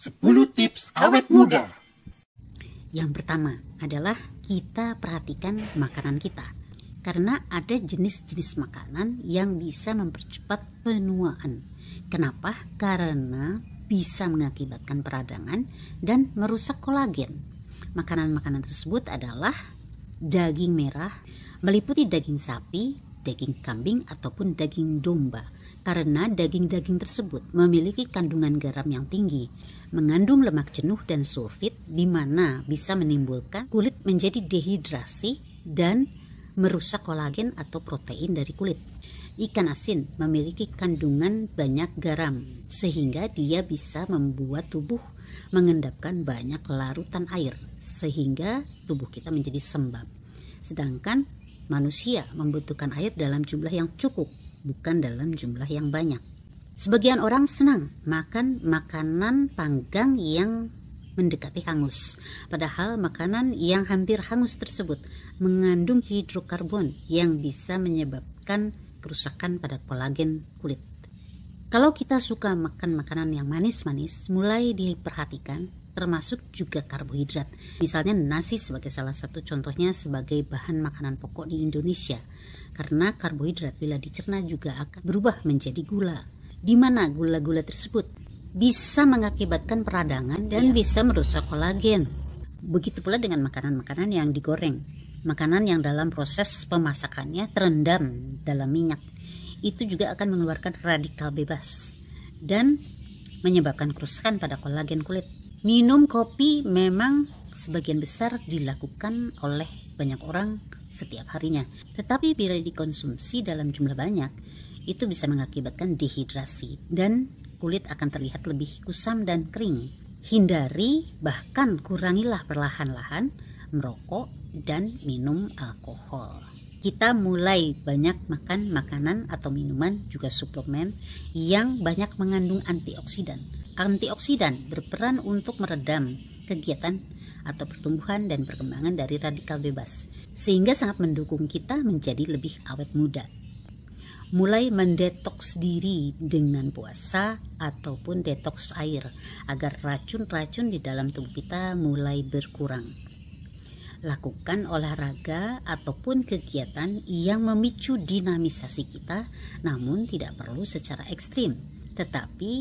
10 tips awet muda. Yang pertama adalah kita perhatikan makanan kita. Karena ada jenis-jenis makanan yang bisa mempercepat penuaan. Kenapa? Karena bisa mengakibatkan peradangan dan merusak kolagen. Makanan-makanan tersebut adalah daging merah, meliputi daging sapi, daging kambing, ataupun daging domba karena daging-daging tersebut memiliki kandungan garam yang tinggi, mengandung lemak jenuh dan sulfit di mana bisa menimbulkan kulit menjadi dehidrasi dan merusak kolagen atau protein dari kulit. Ikan asin memiliki kandungan banyak garam sehingga dia bisa membuat tubuh mengendapkan banyak larutan air sehingga tubuh kita menjadi sembab. Sedangkan Manusia membutuhkan air dalam jumlah yang cukup, bukan dalam jumlah yang banyak. Sebagian orang senang makan makanan panggang yang mendekati hangus, padahal makanan yang hampir hangus tersebut mengandung hidrokarbon yang bisa menyebabkan kerusakan pada kolagen kulit. Kalau kita suka makan makanan yang manis-manis, mulai diperhatikan termasuk juga karbohidrat. Misalnya nasi sebagai salah satu contohnya sebagai bahan makanan pokok di Indonesia. Karena karbohidrat bila dicerna juga akan berubah menjadi gula. Di mana gula-gula tersebut bisa mengakibatkan peradangan dan ya. bisa merusak kolagen. Begitu pula dengan makanan-makanan yang digoreng. Makanan yang dalam proses pemasakannya terendam dalam minyak. Itu juga akan mengeluarkan radikal bebas dan menyebabkan kerusakan pada kolagen kulit. Minum kopi memang sebagian besar dilakukan oleh banyak orang setiap harinya. Tetapi bila dikonsumsi dalam jumlah banyak, itu bisa mengakibatkan dehidrasi dan kulit akan terlihat lebih kusam dan kering. Hindari bahkan kurangilah perlahan-lahan merokok dan minum alkohol. Kita mulai banyak makan makanan atau minuman juga suplemen yang banyak mengandung antioksidan antioksidan berperan untuk meredam kegiatan atau pertumbuhan dan perkembangan dari radikal bebas, sehingga sangat mendukung kita menjadi lebih awet muda. Mulai mendetoks diri dengan puasa ataupun detoks air agar racun-racun di dalam tubuh kita mulai berkurang. Lakukan olahraga ataupun kegiatan yang memicu dinamisasi kita, namun tidak perlu secara ekstrim tetapi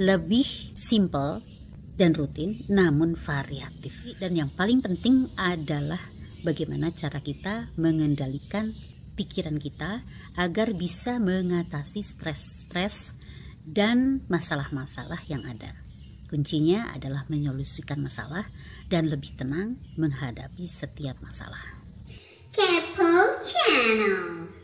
lebih simple dan rutin namun variatif. Dan yang paling penting adalah bagaimana cara kita mengendalikan pikiran kita agar bisa mengatasi stres-stres dan masalah-masalah yang ada. Kuncinya adalah menyolusikan masalah dan lebih tenang menghadapi setiap masalah. Kepo Channel